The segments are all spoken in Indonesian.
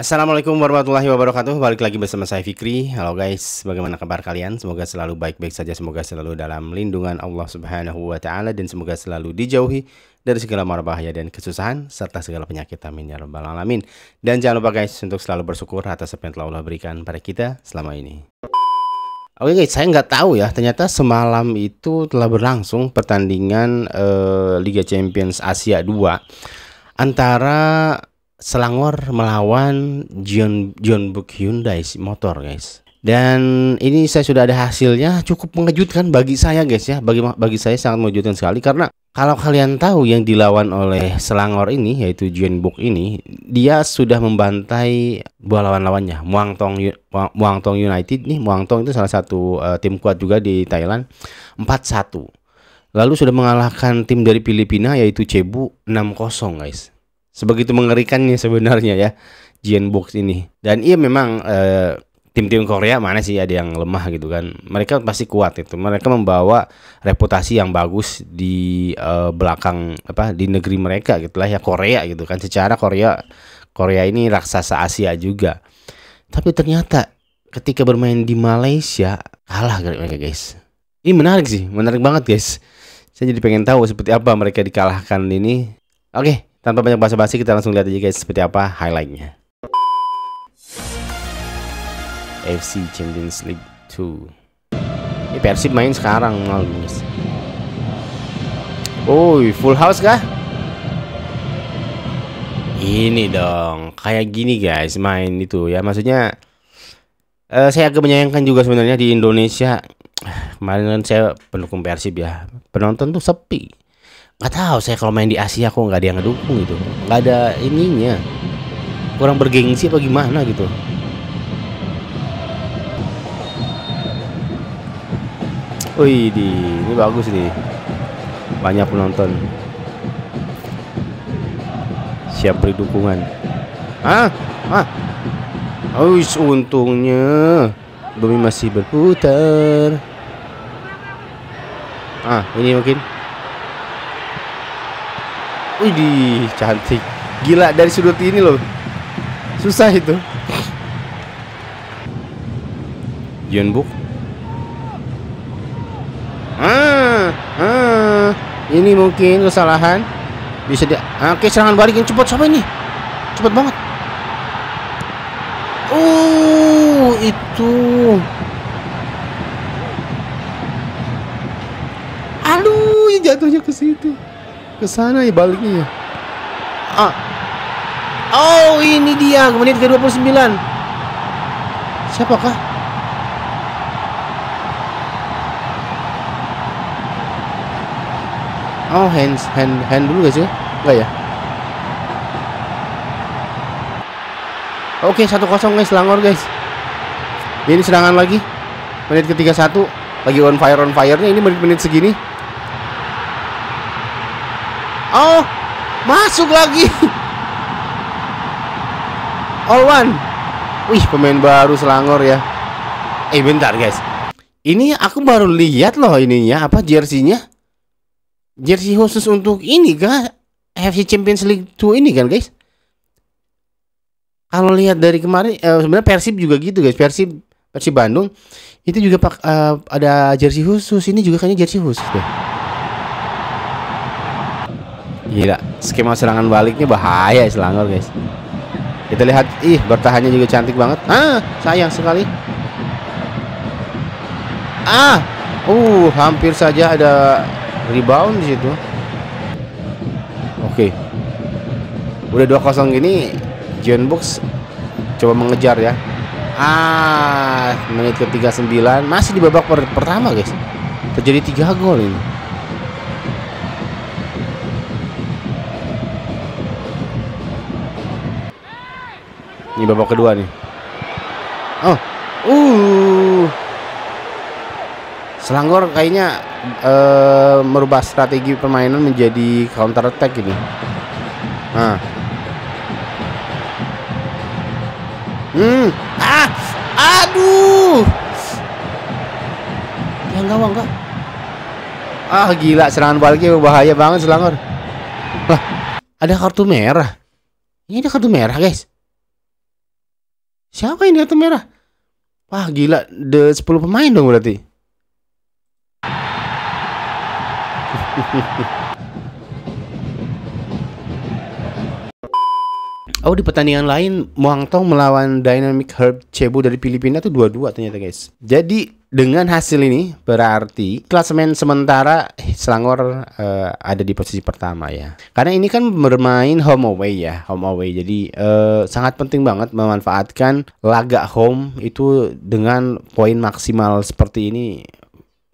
Assalamualaikum warahmatullahi wabarakatuh Balik lagi bersama saya Fikri Halo guys, bagaimana kabar kalian? Semoga selalu baik-baik saja Semoga selalu dalam lindungan Allah subhanahu wa ta'ala Dan semoga selalu dijauhi dari segala marah bahaya dan kesusahan Serta segala penyakit amin ya rabbal alamin Dan jangan lupa guys untuk selalu bersyukur atas apa yang telah Allah berikan pada kita selama ini Oke okay guys, saya nggak tahu ya. Ternyata semalam itu telah berlangsung pertandingan uh, Liga Champions Asia 2 antara Selangor melawan John John Book Hyundai Motor guys. Dan ini saya sudah ada hasilnya cukup mengejutkan bagi saya guys ya. Bagi bagi saya sangat mengejutkan sekali karena kalau kalian tahu yang dilawan oleh Selangor ini yaitu John Book ini, dia sudah membantai buah lawan-lawannya. Muang Tong United nih, Muang Tong itu salah satu uh, tim kuat juga di Thailand 4-1. Lalu sudah mengalahkan tim dari Filipina yaitu Cebu 6-0 guys. Sebegitu mengerikannya sebenarnya ya Gen Box ini. Dan iya memang eh, tim-tim Korea mana sih ada yang lemah gitu kan mereka pasti kuat itu mereka membawa reputasi yang bagus di uh, belakang apa di negeri mereka gitulah ya Korea gitu kan secara Korea Korea ini raksasa Asia juga tapi ternyata ketika bermain di Malaysia kalah mereka guys ini menarik sih menarik banget guys saya jadi pengen tahu seperti apa mereka dikalahkan ini oke okay, tanpa banyak basa-basi kita langsung lihat aja guys seperti apa highlightnya. FC Champions League 2. Ini Persib main sekarang malam guys. Oi, full house kah? Ini dong, kayak gini guys main itu ya. Maksudnya uh, saya agak menyayangkan juga sebenarnya di Indonesia kemarin kan saya pendukung Persib ya penonton tuh sepi gak tahu saya kalau main di Asia kok nggak ada yang ngedukung gitu nggak ada ininya kurang bergengsi apa gimana gitu Wih, di ini bagus nih. Banyak penonton. Siap beri dukungan. Ah, ah. Oh, untungnya bumi masih berputar. Ah, ini mungkin. Widih, cantik. Gila dari sudut ini loh. Susah itu. Yunbuk. Ah, ah. Ini mungkin kesalahan. Bisa dia. Ah, oke, serangan balik yang cepat siapa ini. Cepat banget. Oh, itu. Aduh, jatuhnya ke situ ke sana ya baliknya ya. Ah. Oh, ini dia menit ke-29. Siapakah? Oh, hands hand hand dulu guys ya. Enggak ya? Oke, 1-0 guys Langor guys. Ini serangan lagi. Menit ke-31 lagi on fire on fire-nya ini menit-menit segini Oh, masuk lagi. All one. Wih, pemain baru Selangor ya. Eh, bentar guys. Ini aku baru lihat loh ininya apa jersinya. Jersey khusus untuk ini kan FC Champions League 2 ini kan guys. Kalau lihat dari kemarin eh, sebenarnya Persib juga gitu guys. Persib Persib Bandung itu juga pak, eh, ada jersey khusus. Ini juga kayaknya jersey khusus deh. Gila, skema serangan baliknya bahaya Selangor, guys. Kita lihat, ih bertahannya juga cantik banget. Ah, sayang sekali. Ah, uh, hampir saja ada rebound di situ. Oke. Okay. Udah dua 0 gini, John Box coba mengejar ya. Ah, menit ke-39 masih di babak pertama, guys. Terjadi tiga gol ini. Ini babak kedua nih. Oh. Uh. Selangor kayaknya uh, merubah strategi permainan menjadi counter attack ini. Nah. Hmm. Ah. Aduh. Yang ya gawang enggak. Ah, gila serangan baliknya bahaya banget Selangor. Wah, ada kartu merah. Ini ada kartu merah, guys. Siapa ini kartu merah? Wah gila, the 10 pemain dong berarti. oh di pertandingan lain Muang Tong melawan Dynamic Herb Cebu dari Filipina tuh dua-dua ternyata guys. Jadi dengan hasil ini berarti klasemen sementara Selangor uh, ada di posisi pertama ya. Karena ini kan bermain home away ya, home away. Jadi uh, sangat penting banget memanfaatkan laga home itu dengan poin maksimal seperti ini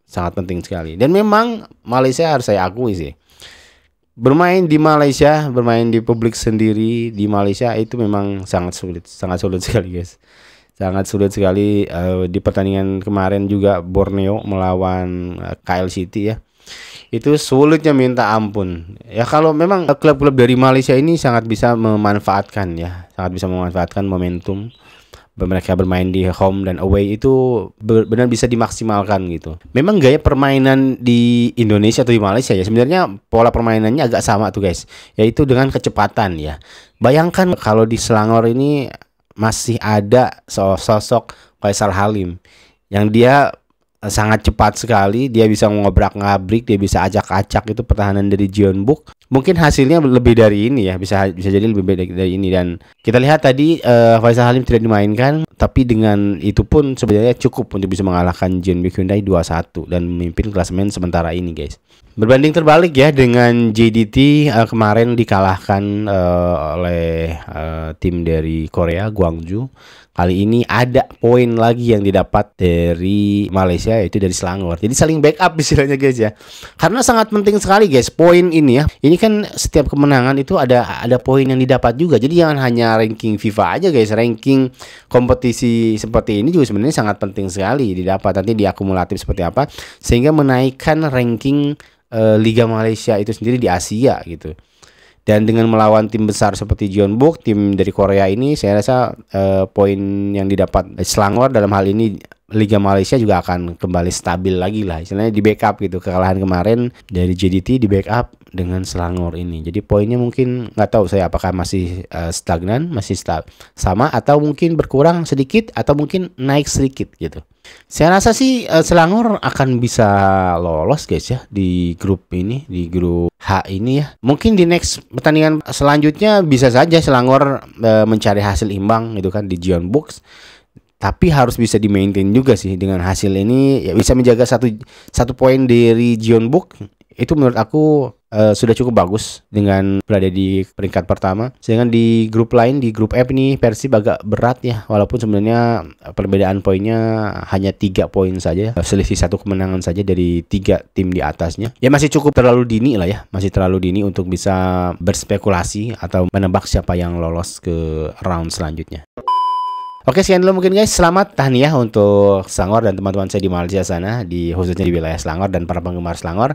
sangat penting sekali. Dan memang Malaysia harus saya akui sih. Bermain di Malaysia, bermain di publik sendiri di Malaysia itu memang sangat sulit, sangat sulit sekali guys sangat sulit sekali uh, di pertandingan kemarin juga Borneo melawan uh, eh, KL City ya itu sulitnya minta ampun ya kalau memang eh, klub-klub dari Malaysia ini sangat bisa memanfaatkan ya sangat bisa memanfaatkan momentum mereka bermain di home dan away itu benar bisa dimaksimalkan gitu. Memang gaya permainan di Indonesia atau di Malaysia ya sebenarnya pola permainannya agak sama tuh guys, yaitu dengan kecepatan ya. Bayangkan kalau di Selangor ini masih ada sosok Faisal Halim yang dia eh, sangat cepat sekali dia bisa ngobrak ngabrik dia bisa acak-acak itu pertahanan dari Jion Book mungkin hasilnya lebih dari ini ya bisa bisa jadi lebih baik dari ini dan kita lihat tadi uh, Faisal Halim tidak dimainkan tapi dengan itu pun sebenarnya cukup untuk bisa mengalahkan JNB Hyundai 2-1 dan memimpin klasemen sementara ini guys berbanding terbalik ya dengan JDT uh, eh, kemarin dikalahkan uh, oleh uh, tim dari Korea Guangzhou kali ini ada poin lagi yang didapat dari Malaysia yaitu dari Selangor jadi saling backup istilahnya guys ya karena sangat penting sekali guys poin ini ya ini ini kan setiap kemenangan itu ada ada poin yang didapat juga. Jadi jangan hanya ranking FIFA aja guys, ranking kompetisi seperti ini juga sebenarnya sangat penting sekali didapat nanti diakumulatif seperti apa sehingga menaikkan ranking e, Liga Malaysia itu sendiri di Asia gitu. Dan dengan melawan tim besar seperti john book tim dari Korea ini, saya rasa e, poin yang didapat eh, Selangor dalam hal ini Liga Malaysia juga akan kembali stabil lagi lah istilahnya di backup gitu kekalahan kemarin dari JDT di backup dengan Selangor ini jadi poinnya mungkin nggak tahu saya apakah masih uh, stagnan masih sta sama atau mungkin berkurang sedikit atau mungkin naik sedikit gitu saya rasa sih uh, Selangor akan bisa lolos guys ya di grup ini di grup H ini ya mungkin di next pertandingan selanjutnya bisa saja Selangor uh, mencari hasil imbang gitu kan di Gion Books tapi harus bisa di maintain juga sih dengan hasil ini ya bisa menjaga satu satu poin dari Jion Book itu menurut aku uh, sudah cukup bagus dengan berada di peringkat pertama. Sedangkan di grup lain di grup F ini Persib agak berat ya walaupun sebenarnya eh, perbedaan poinnya hanya tiga poin saja selisih satu kemenangan saja dari tiga tim di atasnya. Ya masih cukup terlalu dini lah ya, masih terlalu dini untuk bisa berspekulasi atau menebak siapa yang lolos ke round selanjutnya. Oke sekian dulu mungkin guys. Selamat tahniah untuk Selangor dan teman-teman saya di Malaysia sana, di khususnya di wilayah Selangor dan para penggemar Selangor.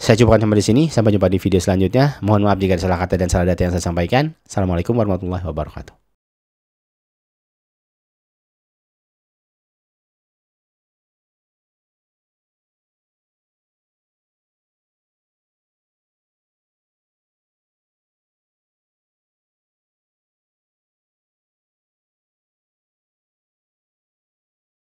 Saya cukupkan sampai di sini. Sampai jumpa di video selanjutnya. Mohon maaf jika ada salah kata dan salah data yang saya sampaikan. Assalamualaikum warahmatullahi wabarakatuh.